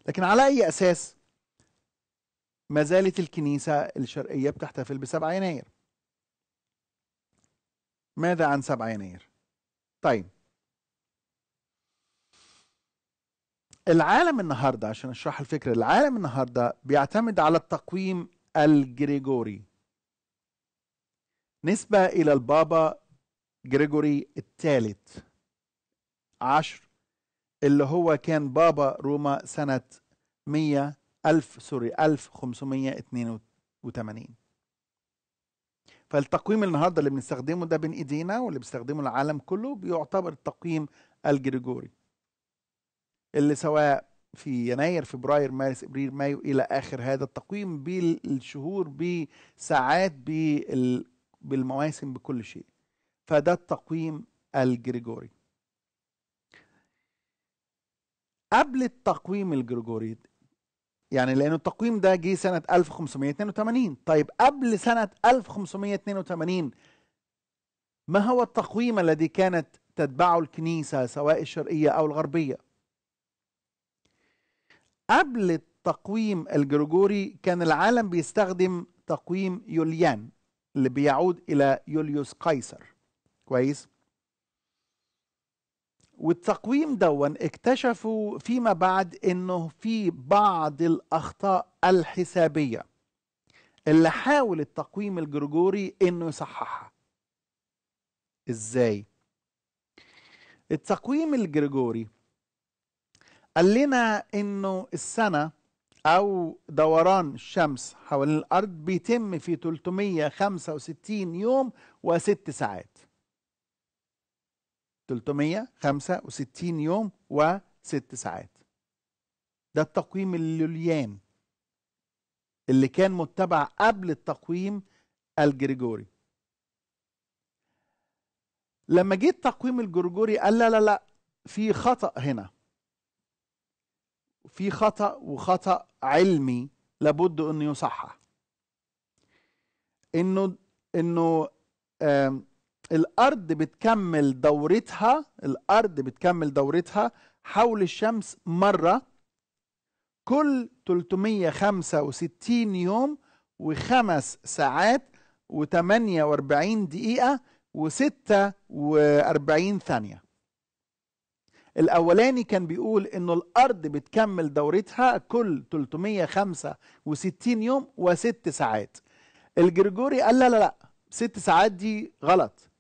لكن على أي أساس ما زالت الكنيسة الشرقية بتحتفل بسبعة يناير ماذا عن سبعة يناير طيب العالم النهاردة عشان اشرح الفكرة العالم النهاردة بيعتمد على التقويم الجريجوري نسبة إلى البابا جريجوري الثالث عشر اللي هو كان بابا روما سنة مية ألف سوري 1582 فالتقويم النهارده اللي بنستخدمه ده بين ايدينا واللي بيستخدمه العالم كله بيعتبر التقويم الجريجوري اللي سواء في يناير فبراير مارس ابريل مايو الى اخر هذا التقويم بالشهور بساعات بالمواسم بكل شيء فده التقويم الجريجوري قبل التقويم الجريجوري يعني لأن التقويم ده جه سنة 1582 طيب قبل سنة 1582 ما هو التقويم الذي كانت تتبعه الكنيسة سواء الشرقية أو الغربية قبل التقويم الجريجوري كان العالم بيستخدم تقويم يوليان اللي بيعود إلى يوليوس قيصر كويس والتقويم دون اكتشفوا فيما بعد انه في بعض الاخطاء الحسابيه اللي حاول التقويم الجرجوري انه يصححها ازاي التقويم الجرجوري قال لنا انه السنه او دوران الشمس حوالين الارض بيتم في 365 يوم وست ساعات 365 يوم وست ساعات ده التقويم اللوليان اللي كان متبع قبل التقويم الجريجوري لما جه التقويم الجرجوري قال لا لا لا في خطأ هنا في خطأ وخطأ علمي لابد انه يصحح انه انه الارض بتكمل دورتها الارض بتكمل دورتها حول الشمس مره كل 365 يوم وخمس ساعات و48 دقيقة و46 ثانية الأولاني كان بيقول إنه الأرض بتكمل دورتها كل 365 يوم وست ساعات الجرجوري قال لا لا لا ست ساعات دي غلط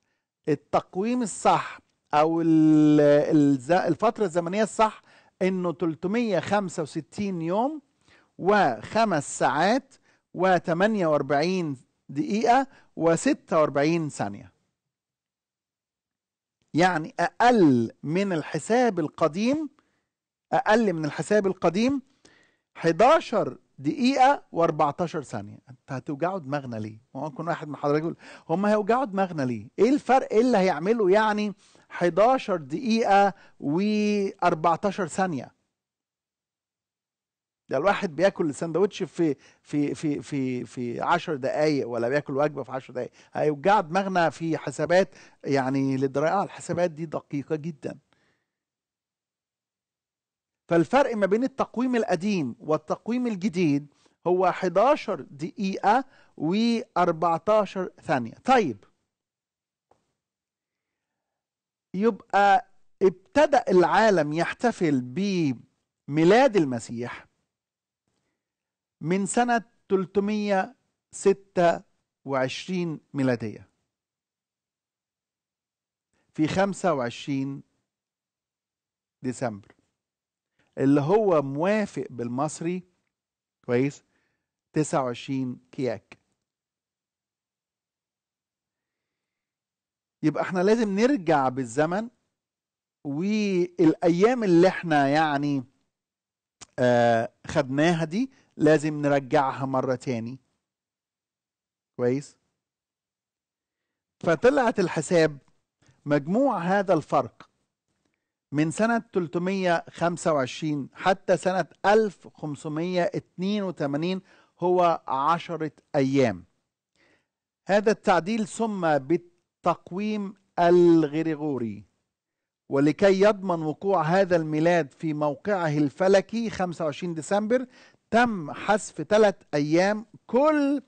التقويم الصح او الفتره الزمنيه الصح انه 365 يوم و5 ساعات و48 دقيقه و46 ثانيه يعني اقل من الحساب القديم اقل من الحساب القديم 11 دقيقة و14 ثانية انت هتوجعوا دماغنا ليه؟ ممكن واحد من حضرتك يقول هم هيوجعوا دماغنا ليه؟ ايه الفرق إيه اللي هيعمله يعني 11 دقيقة و14 ثانية؟ ده الواحد بياكل السندوتش في في في في في 10 دقايق ولا بياكل وجبه في 10 دقايق هيوجع دماغنا في حسابات يعني للدرايه الحسابات دي دقيقه جدا فالفرق ما بين التقويم القديم والتقويم الجديد هو 11 دقيقة و14 ثانية طيب يبقى ابتدأ العالم يحتفل بميلاد المسيح من سنة 326 ميلادية في 25 ديسمبر اللي هو موافق بالمصري كويس 29 كياك يبقى احنا لازم نرجع بالزمن والايام اللي احنا يعني آه خدناها دي لازم نرجعها مرة تاني كويس فطلعت الحساب مجموع هذا الفرق من سنة 325 حتى سنة 1582 هو عشرة أيام هذا التعديل سمى بالتقويم الغريغوري ولكي يضمن وقوع هذا الميلاد في موقعه الفلكي 25 ديسمبر تم حذف ثلاث أيام كل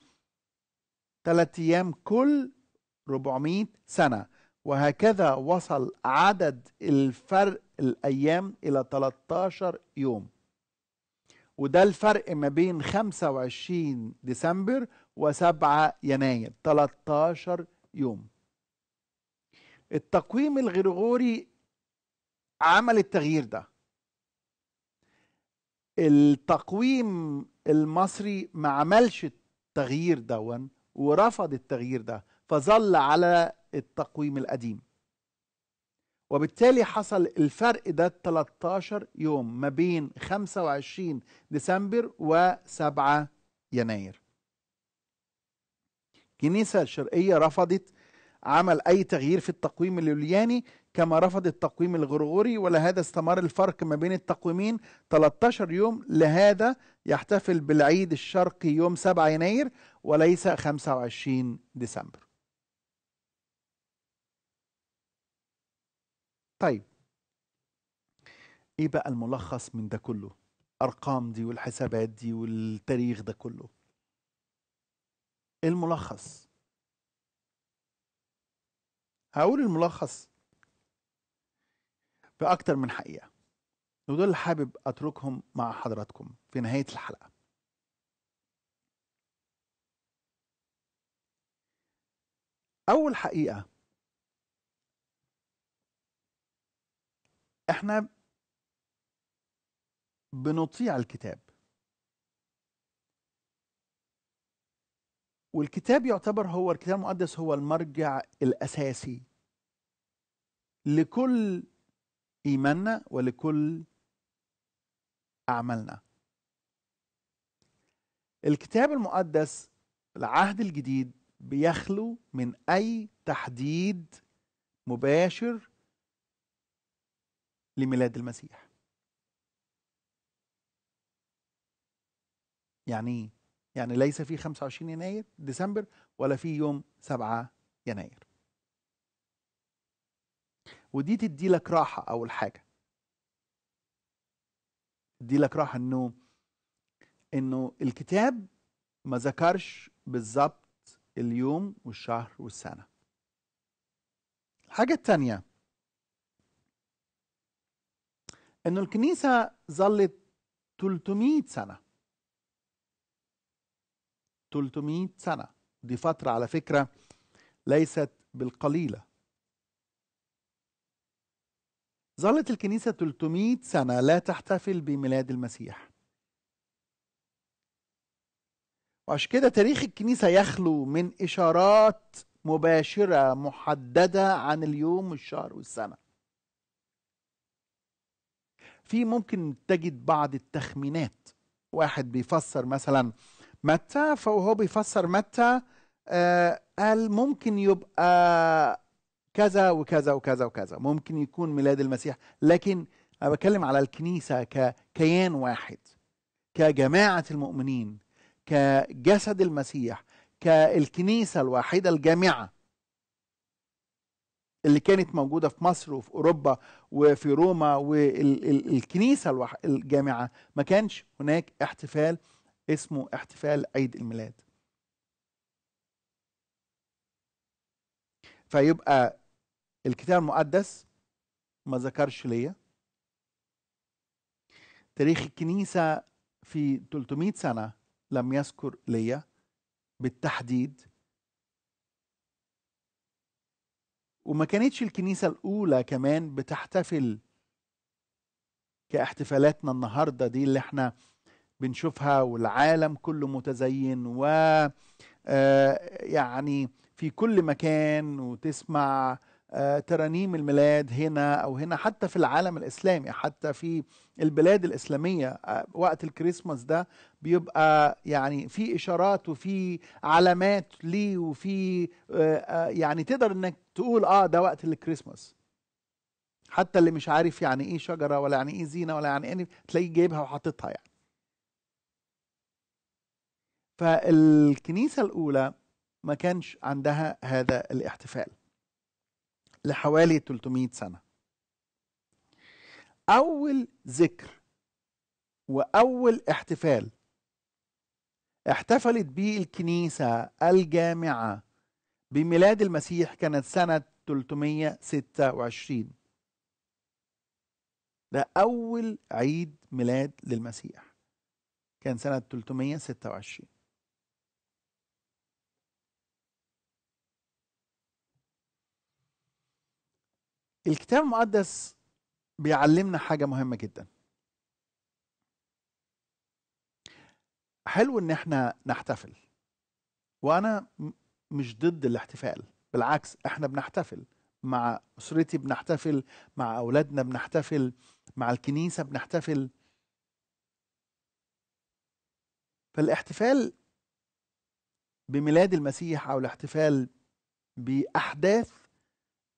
ثلاث أيام كل 400 سنة وهكذا وصل عدد الفرق الأيام إلى 13 يوم وده الفرق ما بين 25 ديسمبر و7 يناير 13 يوم التقويم الغريغوري عمل التغيير ده التقويم المصري ما عملش التغيير دون ورفض التغيير ده فظل على التقويم القديم وبالتالي حصل الفرق ده 13 يوم ما بين 25 ديسمبر و7 يناير الكنيسة الشرقية رفضت عمل أي تغيير في التقويم اليولياني كما رفض التقويم الغرغوري ولهذا استمر الفرق ما بين التقويمين 13 يوم لهذا يحتفل بالعيد الشرقي يوم 7 يناير وليس 25 ديسمبر طيب ايه بقى الملخص من ده كله ارقام دي والحسابات دي والتاريخ ده كله الملخص هقول الملخص باكتر من حقيقه ودول اللي حابب اتركهم مع حضراتكم في نهايه الحلقه اول حقيقه احنا بنطيع الكتاب والكتاب يعتبر هو الكتاب المقدس هو المرجع الأساسي لكل إيماننا ولكل أعمالنا الكتاب المقدس العهد الجديد بيخلو من أي تحديد مباشر لميلاد المسيح يعني ايه؟ يعني ليس في 25 يناير ديسمبر ولا في يوم 7 يناير ودي تدي لك راحة أول حاجة تدي لك راحة إنه إنه الكتاب ما ذكرش بالظبط اليوم والشهر والسنة الحاجة التانية انه الكنيسه ظلت 300 سنه 300 سنه دي فتره على فكره ليست بالقليله ظلت الكنيسه 300 سنه لا تحتفل بميلاد المسيح وعشان كده تاريخ الكنيسه يخلو من اشارات مباشره محدده عن اليوم والشهر والسنه في ممكن تجد بعض التخمينات واحد بيفسر مثلا متى فهو بيفسر متى آه قال ممكن يبقى كذا وكذا وكذا وكذا ممكن يكون ميلاد المسيح لكن انا بتكلم على الكنيسه ككيان واحد كجماعه المؤمنين كجسد المسيح كالكنيسه الواحده الجامعه اللي كانت موجودة في مصر وفي أوروبا وفي روما والكنيسة الجامعة ما كانش هناك احتفال اسمه احتفال عيد الميلاد فيبقى الكتاب المقدس ما ذكرش ليا تاريخ الكنيسة في 300 سنة لم يذكر ليا بالتحديد وما كانتش الكنيسة الأولى كمان بتحتفل كاحتفالاتنا النهاردة دي اللي احنا بنشوفها والعالم كله متزين و آه، يعني في كل مكان وتسمع آه، ترانيم الميلاد هنا او هنا حتى في العالم الاسلامي حتى في البلاد الاسلاميه آه، وقت الكريسماس ده بيبقى يعني في اشارات وفي علامات ليه وفي آه، يعني تقدر انك تقول اه ده وقت الكريسماس حتى اللي مش عارف يعني ايه شجره ولا يعني ايه زينه ولا يعني ايه تلاقيه جايبها وحاططها يعني فالكنيسه الاولى ما كانش عندها هذا الاحتفال لحوالي 300 سنة أول ذكر وأول احتفال احتفلت به الكنيسة الجامعة بميلاد المسيح كانت سنة 326 ده أول عيد ميلاد للمسيح كان سنة 326 الكتاب المقدس بيعلمنا حاجة مهمة جدا حلو ان احنا نحتفل وانا مش ضد الاحتفال بالعكس احنا بنحتفل مع اسرتي بنحتفل مع اولادنا بنحتفل مع الكنيسه بنحتفل فالاحتفال بميلاد المسيح او الاحتفال باحداث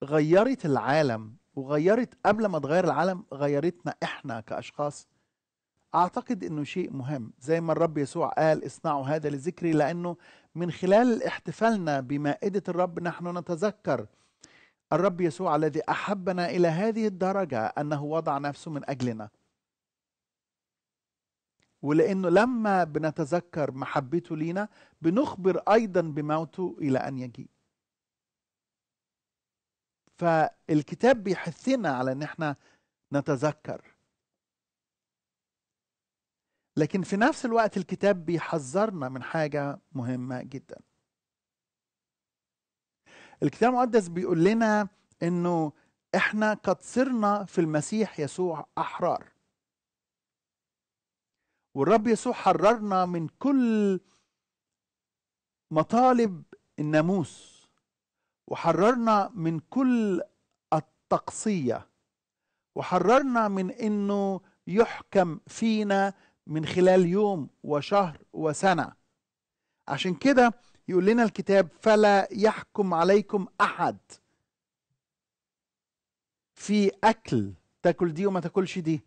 غيرت العالم وغيرت قبل ما تغير العالم غيرتنا احنا كاشخاص اعتقد انه شيء مهم زي ما الرب يسوع قال اصنعوا هذا لذكري لانه من خلال احتفالنا بمائده الرب نحن نتذكر الرب يسوع الذي احبنا الى هذه الدرجه انه وضع نفسه من اجلنا ولانه لما بنتذكر محبته لينا بنخبر ايضا بموته الى ان يجيء فالكتاب بيحثنا على ان احنا نتذكر لكن في نفس الوقت الكتاب بيحذرنا من حاجة مهمة جدا الكتاب المقدس بيقول لنا انه احنا قد صرنا في المسيح يسوع احرار والرب يسوع حررنا من كل مطالب الناموس وحررنا من كل التقصية وحررنا من أنه يحكم فينا من خلال يوم وشهر وسنة عشان كده يقول لنا الكتاب فلا يحكم عليكم أحد في أكل تاكل دي وما تاكلش دي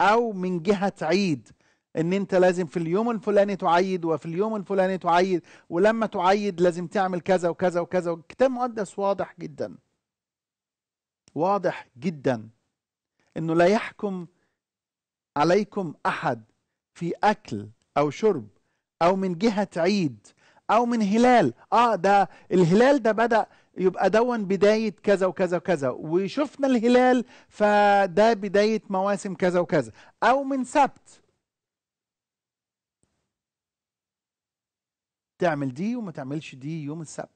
أو من جهة عيد ان انت لازم في اليوم الفلاني تعيد وفي اليوم الفلاني تعيد ولما تعيد لازم تعمل كذا وكذا وكذا الكتاب المقدس واضح جدا واضح جدا انه لا يحكم عليكم احد في اكل او شرب او من جهه عيد او من هلال اه ده الهلال ده بدا يبقى دون بدايه كذا وكذا وكذا وشفنا الهلال فده بدايه مواسم كذا وكذا او من سبت تعمل دي وما تعملش دي يوم السبت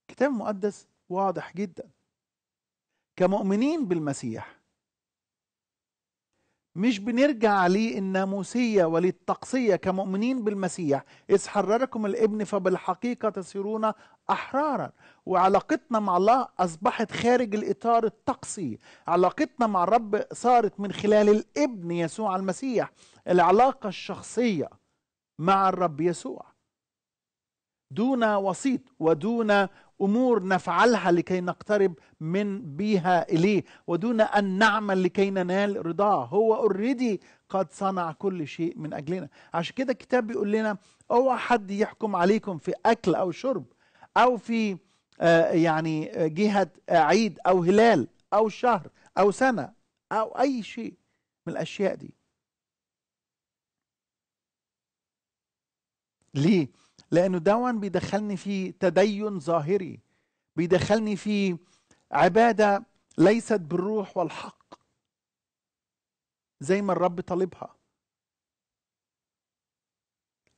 الكتاب المقدس واضح جدا كمؤمنين بالمسيح مش بنرجع للناموسية وللتقصية كمؤمنين بالمسيح إذ حرركم الابن فبالحقيقة تصيرون أحرارا وعلاقتنا مع الله أصبحت خارج الإطار التقصي علاقتنا مع الرب صارت من خلال الابن يسوع المسيح العلاقة الشخصية مع الرب يسوع دون وسيط ودون امور نفعلها لكي نقترب من بيها اليه ودون ان نعمل لكي ننال رضاه هو اوريدي قد صنع كل شيء من اجلنا عشان كده الكتاب بيقول لنا اوعى حد يحكم عليكم في اكل او شرب او في آه، يعني آه، جهه عيد او هلال او شهر او سنه او اي شيء من الاشياء دي ليه لأنه دوا بيدخلني في تدين ظاهري بيدخلني في عبادة ليست بالروح والحق زي ما الرب طالبها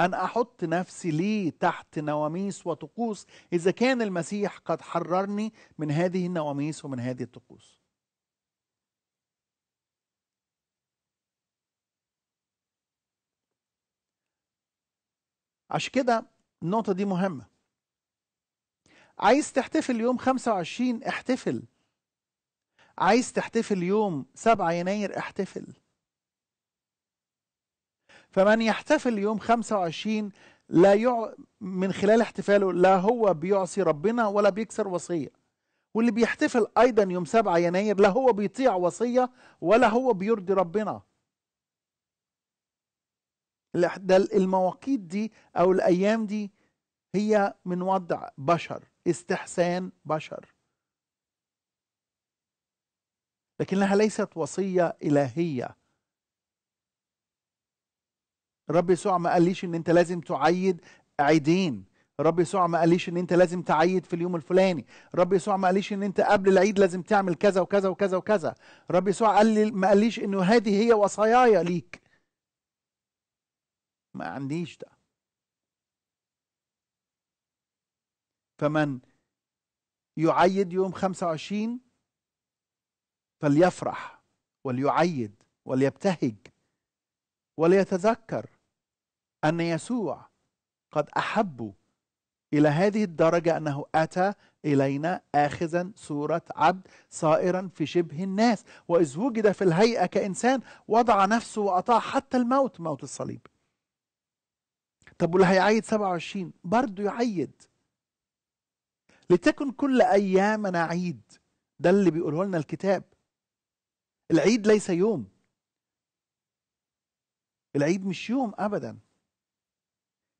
أن أحط نفسي لي تحت نواميس وطقوس إذا كان المسيح قد حررني من هذه النواميس ومن هذه الطقوس عشان كده النقطة دي مهمة عايز تحتفل يوم 25 احتفل عايز تحتفل يوم 7 يناير احتفل فمن يحتفل يوم 25 لا يع... من خلال احتفاله لا هو بيعصي ربنا ولا بيكسر وصية واللي بيحتفل أيضا يوم 7 يناير لا هو بيطيع وصية ولا هو بيرضي ربنا ده المواقيت دي او الايام دي هي من وضع بشر استحسان بشر لكنها ليست وصيه الهيه رب يسوع ما قاليش ان انت لازم تعيد عيدين رب يسوع ما قاليش ان انت لازم تعيد في اليوم الفلاني رب يسوع ما قاليش ان انت قبل العيد لازم تعمل كذا وكذا وكذا وكذا رب يسوع قال لي ما قاليش انه هذه هي وصاياي ليك ما عنديش ده فمن يعيد يوم 25 فليفرح وليعيد وليبتهج وليتذكر أن يسوع قد أحبه إلى هذه الدرجة أنه أتى إلينا آخذا صورة عبد صائرا في شبه الناس وإذ وجد في الهيئة كإنسان وضع نفسه وأطاع حتى الموت موت الصليب طب واللي هيعيد 27 برضه يعيد لتكن كل ايامنا عيد ده اللي بيقوله لنا الكتاب العيد ليس يوم العيد مش يوم ابدا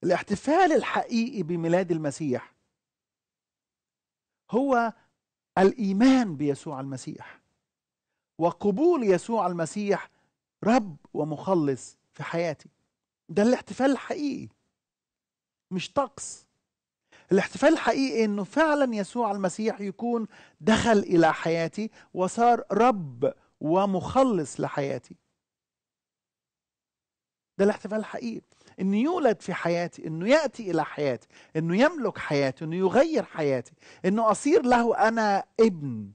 الاحتفال الحقيقي بميلاد المسيح هو الايمان بيسوع المسيح وقبول يسوع المسيح رب ومخلص في حياتي ده الاحتفال الحقيقي مش طقس الاحتفال الحقيقي انه فعلا يسوع المسيح يكون دخل الى حياتي وصار رب ومخلص لحياتي ده الاحتفال الحقيقي انه يولد في حياتي انه ياتي الى حياتي انه يملك حياتي انه يغير حياتي انه اصير له انا ابن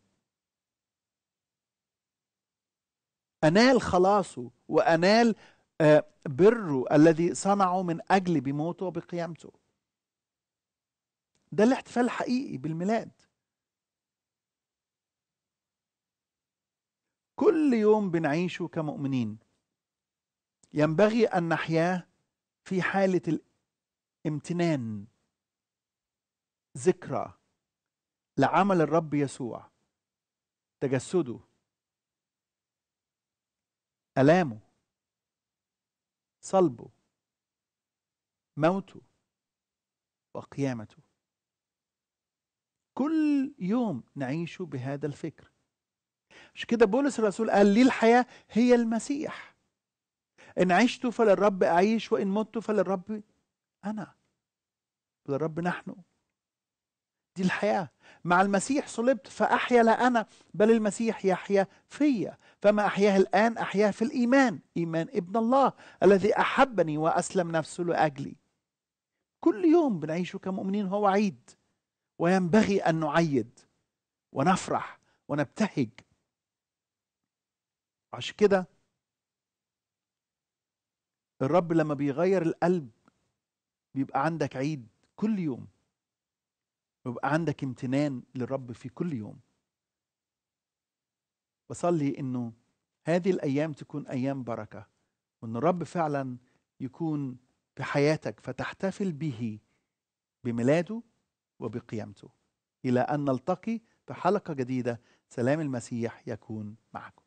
انال خلاصه وانال آه، بره الذي صنعه من أجل بموته وبقيامته ده الاحتفال الحقيقي بالميلاد كل يوم بنعيشه كمؤمنين ينبغي أن نحياه في حالة الامتنان ذكرى لعمل الرب يسوع تجسده ألامه صلبه موته وقيامته كل يوم نعيش بهذا الفكر مش كده بولس الرسول قال لي الحياة هي المسيح إن عشت فللرب أعيش وإن مت فللرب أنا للرب نحن دي الحياة مع المسيح صلبت فأحيا لا أنا بل المسيح يحيا فيا فما أحياه الآن أحياه في الإيمان إيمان ابن الله الذي أحبني وأسلم نفسه لأجلي كل يوم بنعيشه كمؤمنين هو عيد وينبغي أن نعيد ونفرح ونبتهج عشان كده الرب لما بيغير القلب بيبقى عندك عيد كل يوم بيبقى عندك امتنان للرب في كل يوم بصلي انه هذه الايام تكون ايام بركه وان الرب فعلا يكون في حياتك فتحتفل به بميلاده وبقيامته الى ان نلتقي في حلقه جديده سلام المسيح يكون معكم